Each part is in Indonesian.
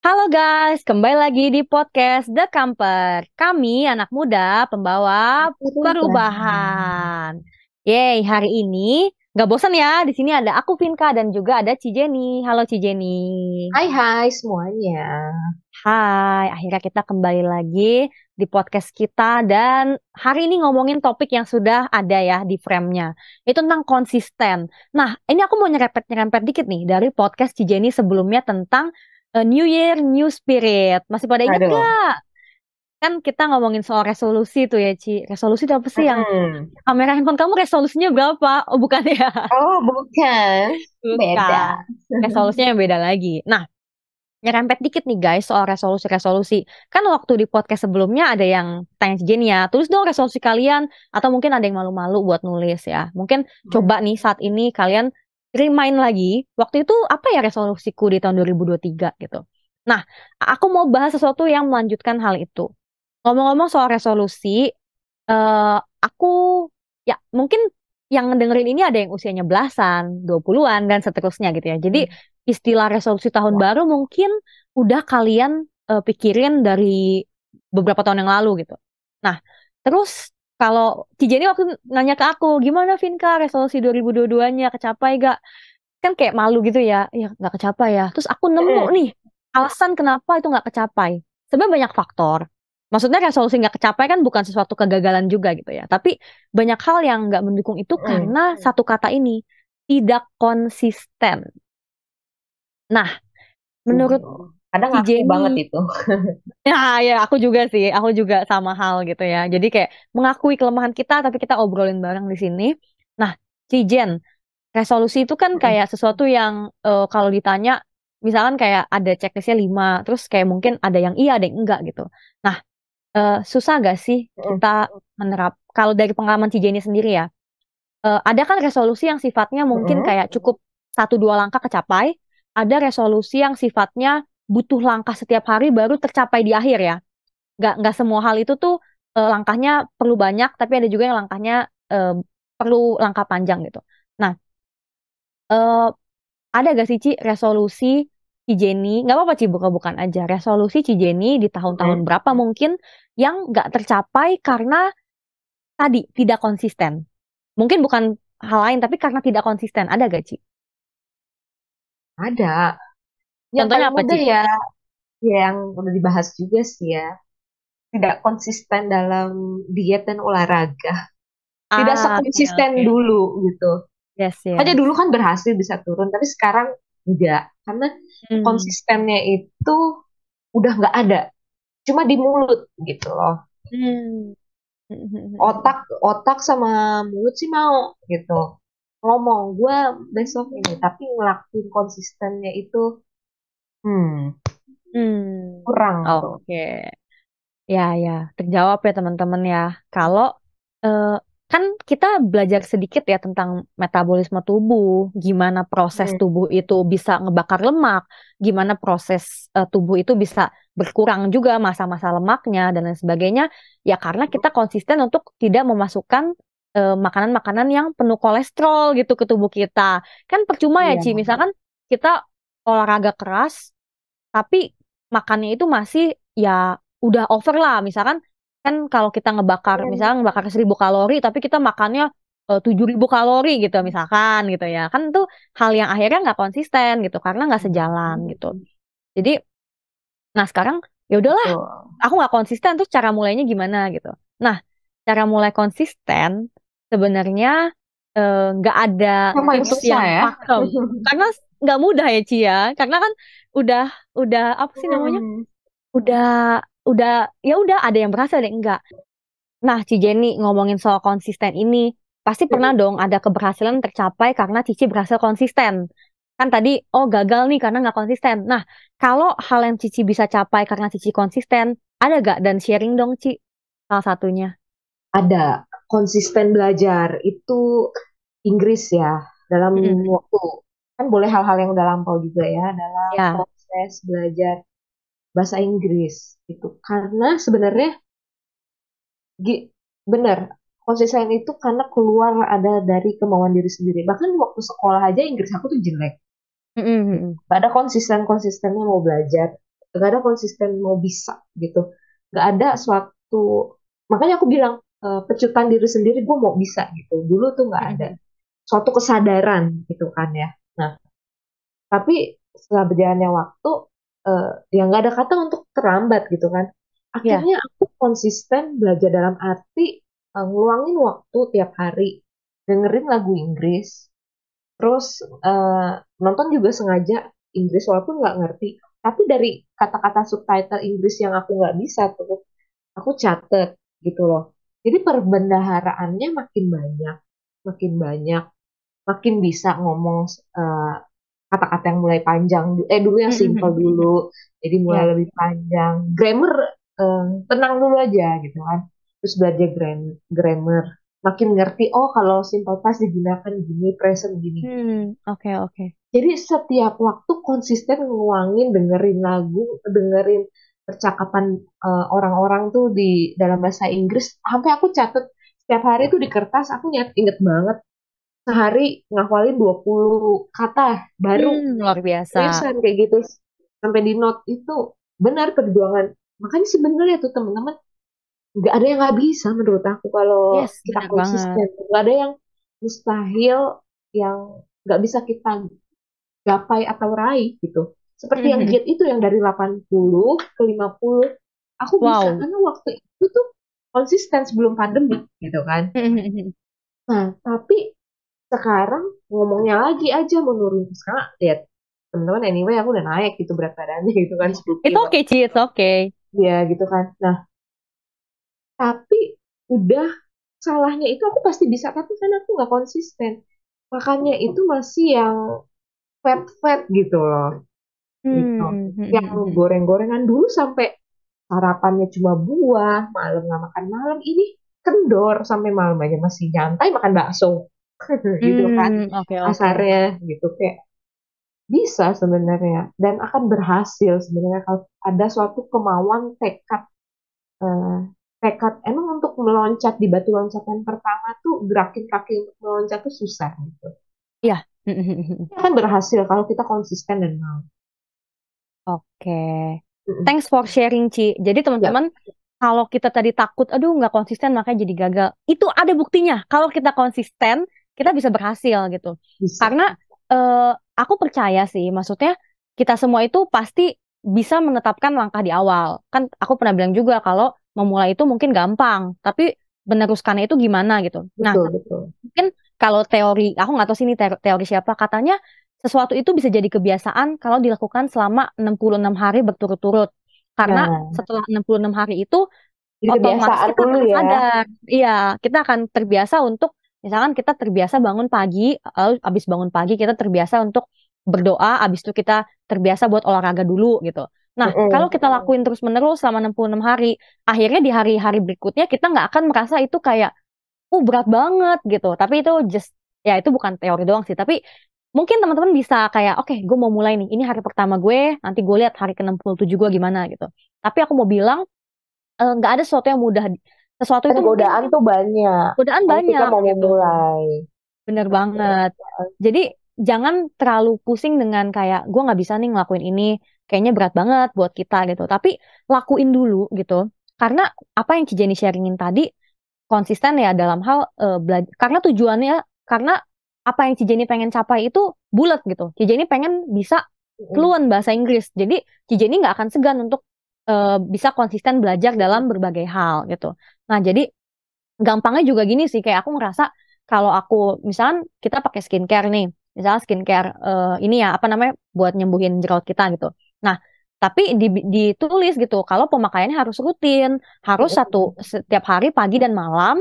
Halo guys, kembali lagi di podcast The Camper. Kami anak muda pembawa perubahan. Yeay, hari ini nggak bosan ya. Di sini ada aku Vinka dan juga ada Cijeni. Halo Cijeni. Hai hai semuanya. Hai, akhirnya kita kembali lagi di podcast kita dan hari ini ngomongin topik yang sudah ada ya di frame-nya. Itu tentang konsisten. Nah, ini aku mau nyerempet-nyerempet dikit nih dari podcast Cijeni sebelumnya tentang uh, New Year, New Spirit. Masih pada ingat gak? Kan kita ngomongin soal resolusi tuh ya, Ci. Resolusi itu apa sih hmm. yang kamera handphone kamu resolusinya berapa? Oh, bukan ya? Oh, bukan. Beda. Resolusinya yang beda lagi. Nah, nyerempet dikit nih guys soal resolusi-resolusi. Kan waktu di podcast sebelumnya ada yang tanya gini ya, tulis dong resolusi kalian atau mungkin ada yang malu-malu buat nulis ya. Mungkin hmm. coba nih saat ini kalian remind lagi, waktu itu apa ya resolusiku di tahun 2023 gitu. Nah, aku mau bahas sesuatu yang melanjutkan hal itu. Ngomong-ngomong soal resolusi, uh, aku ya mungkin yang dengerin ini ada yang usianya belasan, 20-an, dan seterusnya gitu ya. Jadi hmm. istilah resolusi tahun wow. baru mungkin udah kalian uh, pikirin dari beberapa tahun yang lalu gitu. Nah, terus kalau ini waktu nanya ke aku gimana Vinka resolusi 2022-nya kecapai gak kan kayak malu gitu ya ya nggak kecapai ya terus aku nemu nih alasan kenapa itu nggak kecapai sebenarnya banyak faktor maksudnya resolusi nggak kecapai kan bukan sesuatu kegagalan juga gitu ya tapi banyak hal yang nggak mendukung itu karena satu kata ini tidak konsisten nah menurut oh kadang aku banget itu Ya, ya aku juga sih aku juga sama hal gitu ya jadi kayak mengakui kelemahan kita tapi kita obrolin bareng di sini nah Cijen resolusi itu kan kayak sesuatu yang uh, kalau ditanya misalkan kayak ada checklistnya lima terus kayak mungkin ada yang iya ada yang enggak gitu nah uh, susah gak sih kita menerap kalau dari pengalaman Cijen sendiri ya uh, ada kan resolusi yang sifatnya mungkin kayak cukup satu dua langkah kecapai ada resolusi yang sifatnya butuh langkah setiap hari baru tercapai di akhir ya. Nggak nggak semua hal itu tuh uh, langkahnya perlu banyak, tapi ada juga yang langkahnya uh, perlu langkah panjang gitu. Nah, uh, ada gak sih Ci resolusi Cijeni, nggak apa-apa Ci buka-bukan aja, resolusi Cijeni di tahun-tahun hmm. berapa mungkin yang nggak tercapai karena tadi tidak konsisten. Mungkin bukan hal lain, tapi karena tidak konsisten. Ada gak Ci? Ada yang Contohnya apa, sih? Ya, ya yang udah dibahas juga sih ya tidak konsisten dalam diet dan olahraga ah, tidak sekonsisten okay, dulu gitu yes, yes. hanya dulu kan berhasil bisa turun tapi sekarang enggak karena hmm. konsistennya itu udah enggak ada cuma di mulut gitu loh hmm. otak otak sama mulut sih mau gitu ngomong gue besok ini tapi ngelakuin konsistennya itu Hmm. hmm. Kurang tuh. Oke. Okay. Ya, ya, terjawab ya teman-teman ya. Kalau uh, kan kita belajar sedikit ya tentang metabolisme tubuh, gimana proses hmm. tubuh itu bisa ngebakar lemak, gimana proses uh, tubuh itu bisa berkurang juga masa-masa lemaknya dan lain sebagainya. Ya karena kita konsisten untuk tidak memasukkan makanan eh, makanan-makanan yang penuh kolesterol gitu ke tubuh kita. Kan percuma ya, iya, Ci, misalkan kita olahraga keras tapi makannya itu masih ya udah over lah misalkan kan kalau kita ngebakar yeah. misalnya ngebakar seribu kalori tapi kita makannya tujuh ribu kalori gitu misalkan gitu ya kan tuh hal yang akhirnya nggak konsisten gitu karena nggak iya, sejalan gitu jadi nah sekarang ya udahlah aku nggak konsisten tuh cara mulainya gimana gitu nah cara mulai konsisten sebenarnya nggak eh, ada tips yang ya? karena nggak mudah ya Cia ya. karena kan udah udah apa sih namanya hmm. udah udah ya udah ada yang berhasil ada yang enggak nah Ci Jenny ngomongin soal konsisten ini pasti hmm. pernah dong ada keberhasilan tercapai karena Cici berhasil konsisten kan tadi oh gagal nih karena nggak konsisten nah kalau hal yang Cici bisa capai karena Cici konsisten ada gak dan sharing dong Ci salah satunya ada konsisten belajar itu Inggris ya dalam hmm. waktu kan boleh hal-hal yang udah lampau juga ya dalam ya. proses belajar bahasa Inggris itu karena sebenarnya bener konsisten itu karena keluar ada dari kemauan diri sendiri bahkan waktu sekolah aja Inggris aku tuh jelek mm-hmm. ada konsisten konsistennya mau belajar gak ada konsisten mau bisa gitu gak ada suatu makanya aku bilang eh, pecutan diri sendiri gue mau bisa gitu dulu tuh nggak ada suatu kesadaran gitu kan ya Nah, tapi setelah berjalannya waktu, uh, ya nggak ada kata untuk terlambat gitu kan. Ya. Akhirnya yeah. aku konsisten belajar dalam arti uh, ngeluangin waktu tiap hari, dengerin lagu Inggris, terus uh, nonton juga sengaja Inggris walaupun nggak ngerti. Tapi dari kata-kata subtitle Inggris yang aku nggak bisa tuh, aku catet gitu loh. Jadi perbendaharaannya makin banyak, makin banyak makin bisa ngomong kata eh, kata-kata yang mulai panjang eh dulu yang simple dulu jadi mulai yeah. lebih panjang grammar um, tenang dulu aja gitu kan terus belajar gram grammar makin ngerti oh kalau simple past digunakan gini present gini oke hmm, oke okay, okay. jadi setiap waktu konsisten ngeluangin dengerin lagu dengerin percakapan eh, orang-orang uh, tuh di dalam bahasa Inggris sampai aku catat setiap hari tuh di kertas aku nyat inget banget sehari ngafalin 20 kata baru hmm, luar biasa tulisan kayak gitu sampai di note itu benar perjuangan makanya sebenarnya tuh teman-teman nggak ada yang nggak bisa menurut aku kalau yes, kita konsisten nggak ada yang mustahil yang nggak bisa kita gapai atau raih gitu seperti mm -hmm. yang mm-hmm. diet itu yang dari 80 ke 50 aku wow. bisa karena waktu itu tuh konsisten sebelum pandemi gitu kan nah tapi sekarang ngomongnya lagi aja menurun sekarang lihat teman-teman anyway aku udah naik gitu berat badannya gitu kan itu oke okay, Ci, oke okay. Iya gitu kan. Nah, tapi udah salahnya itu aku pasti bisa, tapi kan aku nggak konsisten. makanya hmm. itu masih yang fat-fat gitu loh. Gitu. Hmm, hmm, yang goreng-gorengan dulu sampai sarapannya cuma buah, malam nggak makan malam, ini kendor sampai malam aja masih nyantai makan bakso. gitu kan okay, hmm, okay. gitu kayak bisa sebenarnya dan akan berhasil sebenarnya kalau ada suatu kemauan tekad uh, tekad emang untuk meloncat di batu loncatan pertama tuh gerakin kaki untuk meloncat tuh susah gitu iya yeah. akan berhasil kalau kita konsisten dan mau oke okay. thanks for sharing Ci jadi teman-teman ya. kalau kita tadi takut, aduh nggak konsisten makanya jadi gagal. Itu ada buktinya. Kalau kita konsisten, kita bisa berhasil gitu. Bisa. Karena uh, aku percaya sih, maksudnya kita semua itu pasti bisa menetapkan langkah di awal. Kan aku pernah bilang juga kalau memulai itu mungkin gampang, tapi meneruskan itu gimana gitu. Nah, betul, nah, betul. mungkin kalau teori, aku nggak tahu sih ini teori siapa, katanya sesuatu itu bisa jadi kebiasaan kalau dilakukan selama 66 hari berturut-turut. Karena nah. setelah 66 hari itu otomatis kita akan ya. sadar. Iya, kita akan terbiasa untuk misalkan kita terbiasa bangun pagi, lalu abis bangun pagi kita terbiasa untuk berdoa, abis itu kita terbiasa buat olahraga dulu gitu. Nah, mm-hmm. kalau kita lakuin terus menerus selama 66 hari, akhirnya di hari-hari berikutnya kita nggak akan merasa itu kayak, uh berat banget gitu. Tapi itu just, ya itu bukan teori doang sih, tapi mungkin teman-teman bisa kayak, oke okay, gue mau mulai nih, ini hari pertama gue, nanti gue lihat hari ke-67 gue gimana gitu. Tapi aku mau bilang, eh, nggak uh, ada sesuatu yang mudah sesuatu kan itu godaan tuh banyak godaan banyak kita mau gitu. mulai bener banget iya. jadi jangan terlalu pusing dengan kayak gue nggak bisa nih ngelakuin ini kayaknya berat banget buat kita gitu tapi lakuin dulu gitu karena apa yang Cijeni sharingin tadi konsisten ya dalam hal uh, eh, belajar karena tujuannya karena apa yang Cijeni pengen capai itu bulat gitu Cijeni pengen bisa keluar bahasa Inggris jadi Cijeni nggak akan segan untuk uh, bisa konsisten belajar dalam berbagai hal gitu. Nah jadi gampangnya juga gini sih kayak aku ngerasa kalau aku misalkan kita pakai skincare nih misalnya skincare uh, ini ya apa namanya buat nyembuhin jerawat kita gitu. Nah tapi di, ditulis gitu kalau pemakaiannya harus rutin harus satu iya. setiap hari pagi dan malam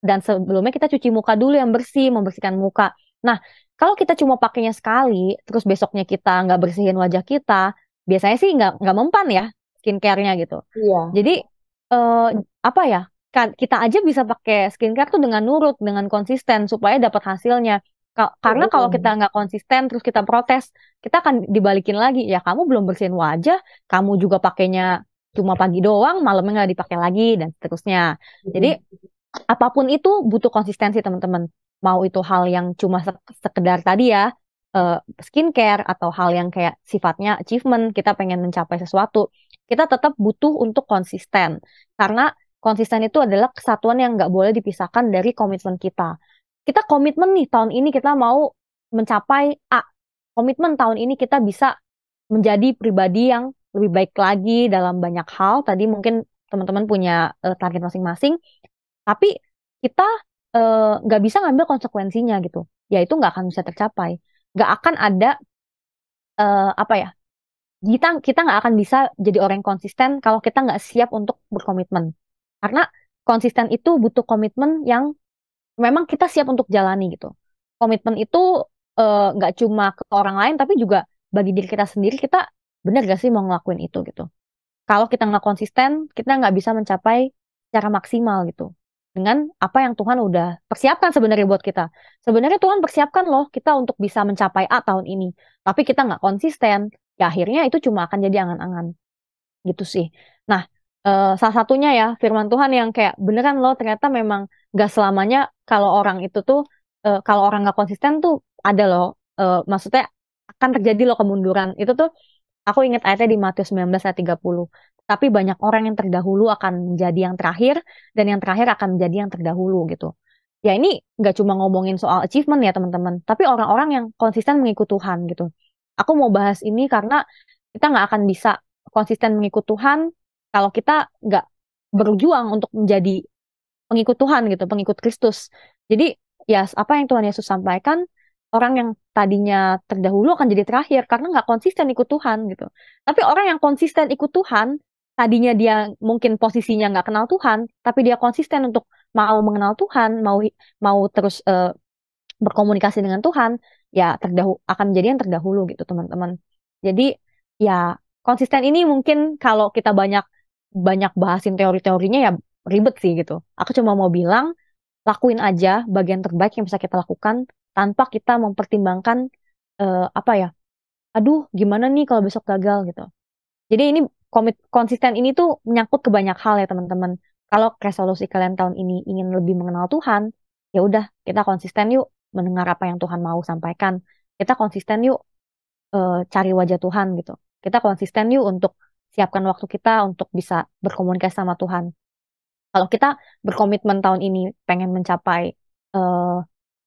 dan sebelumnya kita cuci muka dulu yang bersih membersihkan muka. Nah kalau kita cuma pakainya sekali terus besoknya kita nggak bersihin wajah kita biasanya sih nggak nggak mempan ya skincare-nya gitu. Iya. Jadi uh, apa ya? Kan kita aja bisa pakai skincare tuh dengan nurut, dengan konsisten supaya dapat hasilnya. karena kalau kita nggak konsisten terus kita protes, kita akan dibalikin lagi. Ya kamu belum bersihin wajah, kamu juga pakainya cuma pagi doang, malamnya nggak dipakai lagi dan seterusnya. Jadi apapun itu butuh konsistensi teman-teman. Mau itu hal yang cuma sekedar tadi ya, eh, skincare atau hal yang kayak sifatnya achievement, kita pengen mencapai sesuatu kita tetap butuh untuk konsisten. Karena konsisten itu adalah kesatuan yang nggak boleh dipisahkan dari komitmen kita. Kita komitmen nih tahun ini kita mau mencapai A. Komitmen tahun ini kita bisa menjadi pribadi yang lebih baik lagi dalam banyak hal. Tadi mungkin teman-teman punya uh, target masing-masing, tapi kita eh, nggak uh, bisa ngambil konsekuensinya gitu. Ya itu nggak akan bisa tercapai. Nggak akan ada uh, apa ya kita kita nggak akan bisa jadi orang yang konsisten kalau kita nggak siap untuk berkomitmen. Karena konsisten itu butuh komitmen yang memang kita siap untuk jalani gitu. Komitmen itu eh, nggak uh, cuma ke orang lain tapi juga bagi diri kita sendiri kita benar gak sih mau ngelakuin itu gitu. Kalau kita nggak konsisten, kita nggak bisa mencapai secara maksimal gitu dengan apa yang Tuhan udah persiapkan sebenarnya buat kita. Sebenarnya Tuhan persiapkan loh kita untuk bisa mencapai A tahun ini, tapi kita nggak konsisten, ya akhirnya itu cuma akan jadi angan-angan gitu sih. Nah, uh, salah satunya ya firman Tuhan yang kayak beneran loh ternyata memang gak selamanya kalau orang itu tuh uh, kalau orang gak konsisten tuh ada loh uh, maksudnya akan terjadi loh kemunduran. Itu tuh aku ingat ayatnya di Matius 19 ayat 30. Tapi banyak orang yang terdahulu akan menjadi yang terakhir dan yang terakhir akan menjadi yang terdahulu gitu. Ya ini gak cuma ngomongin soal achievement ya teman-teman, tapi orang-orang yang konsisten mengikuti Tuhan gitu Aku mau bahas ini karena kita nggak akan bisa konsisten mengikut Tuhan kalau kita nggak berjuang untuk menjadi pengikut Tuhan gitu, pengikut Kristus. Jadi ya apa yang Tuhan Yesus sampaikan, orang yang tadinya terdahulu akan jadi terakhir karena nggak konsisten ikut Tuhan gitu. Tapi orang yang konsisten ikut Tuhan, tadinya dia mungkin posisinya nggak kenal Tuhan, tapi dia konsisten untuk mau mengenal Tuhan, mau mau terus uh, berkomunikasi dengan Tuhan, ya terdahulu akan menjadi yang terdahulu gitu teman-teman. Jadi ya konsisten ini mungkin kalau kita banyak banyak bahasin teori-teorinya ya ribet sih gitu. Aku cuma mau bilang lakuin aja bagian terbaik yang bisa kita lakukan tanpa kita mempertimbangkan uh, apa ya. Aduh, gimana nih kalau besok gagal gitu. Jadi ini komit konsisten ini tuh menyangkut ke banyak hal ya teman-teman. Kalau resolusi kalian tahun ini ingin lebih mengenal Tuhan, ya udah kita konsisten yuk mendengar apa yang Tuhan mau sampaikan. Kita konsisten yuk e, cari wajah Tuhan gitu. Kita konsisten yuk untuk siapkan waktu kita untuk bisa berkomunikasi sama Tuhan. Kalau kita berkomitmen tahun ini pengen mencapai e,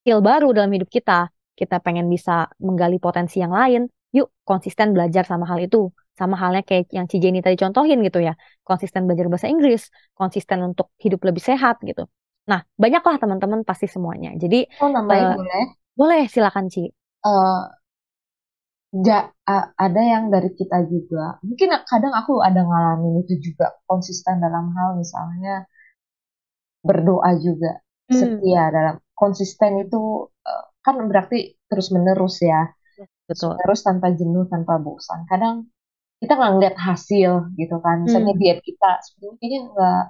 skill baru dalam hidup kita, kita pengen bisa menggali potensi yang lain, yuk konsisten belajar sama hal itu. Sama halnya kayak yang Cijeni ini tadi contohin gitu ya. Konsisten belajar bahasa Inggris, konsisten untuk hidup lebih sehat gitu. Nah, banyaklah teman-teman pasti semuanya. Jadi Oh, nambahin uh, boleh? Boleh, silakan, Ci. Uh, ada yang dari kita juga. Mungkin kadang aku ada ngalamin itu juga konsisten dalam hal misalnya berdoa juga. Hmm. Setia dalam konsisten itu uh, kan berarti terus-menerus ya. Betul. Terus tanpa jenuh, tanpa bosan. Kadang kita nggak ngeliat hasil gitu kan. Misalnya hmm. diet kita sebenarnya kayaknya nggak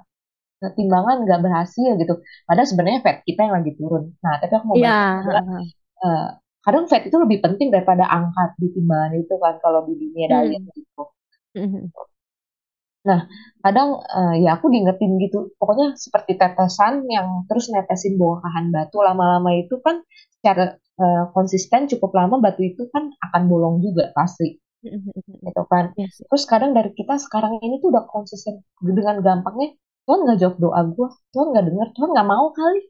timbangan nggak berhasil gitu. Padahal sebenarnya fat kita yang lagi turun. Nah, tapi aku mau yeah. bahas uh, kadang fat itu lebih penting daripada angkat di timbangan itu kan kalau di dunia hmm. diet gitu. Hmm. Nah, kadang uh, ya aku diingetin gitu, pokoknya seperti tetesan yang terus netesin bongkahan batu lama-lama itu kan secara uh, konsisten cukup lama batu itu kan akan bolong juga pasti. Hmm. Gitu kan. Iya terus kadang dari kita sekarang ini tuh udah konsisten dengan gampangnya Tuhan nggak jawab doa gue Tuhan nggak dengar Tuhan nggak mau kali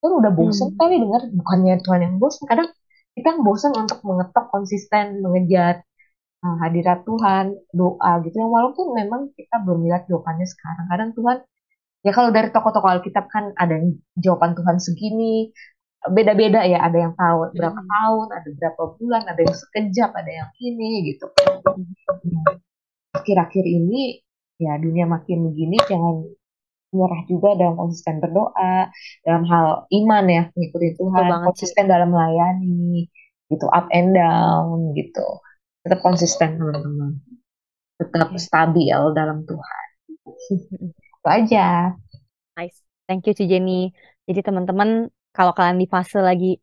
Tuhan udah bosen hmm. kali dengar bukannya Tuhan yang bosen kadang kita yang bosen untuk mengetok konsisten mengejar uh, hadirat Tuhan doa gitu yang walaupun memang kita belum lihat jawabannya sekarang kadang Tuhan ya kalau dari toko-toko Alkitab kan ada jawaban Tuhan segini beda-beda ya ada yang tahun berapa hmm. tahun ada berapa bulan ada yang sekejap ada yang ini gitu hmm. akhir-akhir ini ya dunia makin begini jangan menyerah juga dalam konsisten berdoa, dalam hal iman ya, mengikuti Tuhan, Betul konsisten dalam melayani, gitu, up and down, gitu. Tetap konsisten teman-teman. Tetap iya. stabil dalam Tuhan. Itu aja. Nice. Thank you, cijeni Jadi teman-teman, kalau kalian di fase lagi,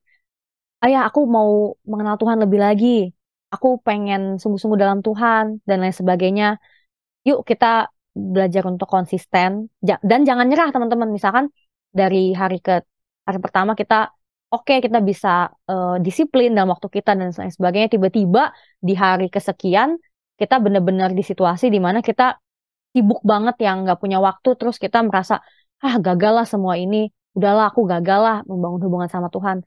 ayah oh aku mau mengenal Tuhan lebih lagi, aku pengen sungguh-sungguh dalam Tuhan, dan lain sebagainya, yuk kita belajar untuk konsisten dan jangan nyerah teman-teman misalkan dari hari ke hari pertama kita oke okay, kita bisa uh, disiplin dalam waktu kita dan sebagainya tiba-tiba di hari kesekian kita benar-benar di situasi dimana kita sibuk banget yang nggak punya waktu terus kita merasa ah gagal lah semua ini udahlah aku gagal lah membangun hubungan sama Tuhan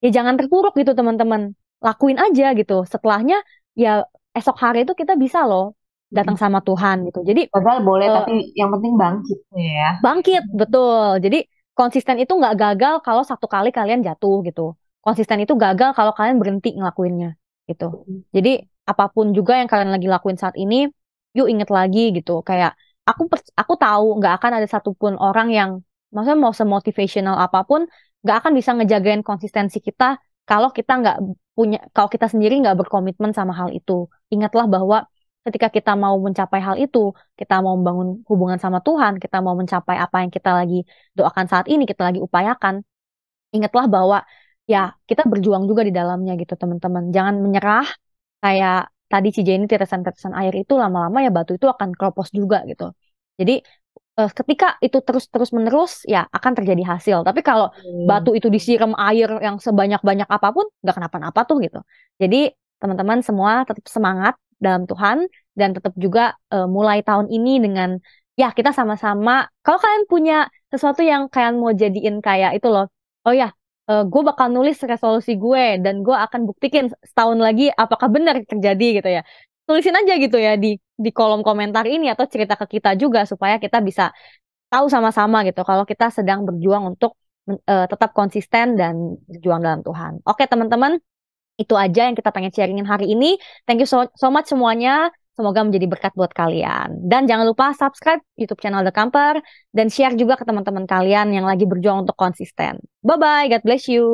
ya jangan terpuruk gitu teman-teman lakuin aja gitu setelahnya ya esok hari itu kita bisa loh datang hmm. sama Tuhan gitu. Jadi gagal boleh uh, tapi yang penting bangkit ya. Bangkit betul. Jadi konsisten itu nggak gagal kalau satu kali kalian jatuh gitu. Konsisten itu gagal kalau kalian berhenti ngelakuinnya gitu. Jadi apapun juga yang kalian lagi lakuin saat ini, yuk inget lagi gitu. Kayak aku aku tahu nggak akan ada satupun orang yang maksudnya mau semotivational apapun nggak akan bisa ngejagain konsistensi kita kalau kita nggak punya kalau kita sendiri nggak berkomitmen sama hal itu. Ingatlah bahwa ketika kita mau mencapai hal itu, kita mau membangun hubungan sama Tuhan, kita mau mencapai apa yang kita lagi doakan saat ini, kita lagi upayakan, ingatlah bahwa ya kita berjuang juga di dalamnya gitu teman-teman. Jangan menyerah kayak tadi si ini tetesan-tetesan air itu lama-lama ya batu itu akan keropos juga gitu. Jadi eh, ketika itu terus-terus menerus ya akan terjadi hasil. Tapi kalau hmm. batu itu disiram air yang sebanyak-banyak apapun nggak kenapa-napa tuh gitu. Jadi teman-teman semua tetap semangat dalam Tuhan dan tetap juga uh, mulai tahun ini dengan ya kita sama-sama kalau kalian punya sesuatu yang kalian mau jadiin kayak itu loh oh ya uh, eh, gue bakal nulis resolusi gue dan gue akan buktikan setahun lagi apakah benar terjadi gitu ya tulisin aja gitu ya di di kolom komentar ini atau cerita ke kita juga supaya kita bisa tahu sama-sama gitu kalau kita sedang berjuang untuk uh, tetap konsisten dan berjuang dalam Tuhan oke teman-teman itu aja yang kita pengen sharingin hari ini. Thank you so, so much semuanya. Semoga menjadi berkat buat kalian. Dan jangan lupa subscribe YouTube channel The Camper dan share juga ke teman-teman kalian yang lagi berjuang untuk konsisten. Bye-bye, God bless you.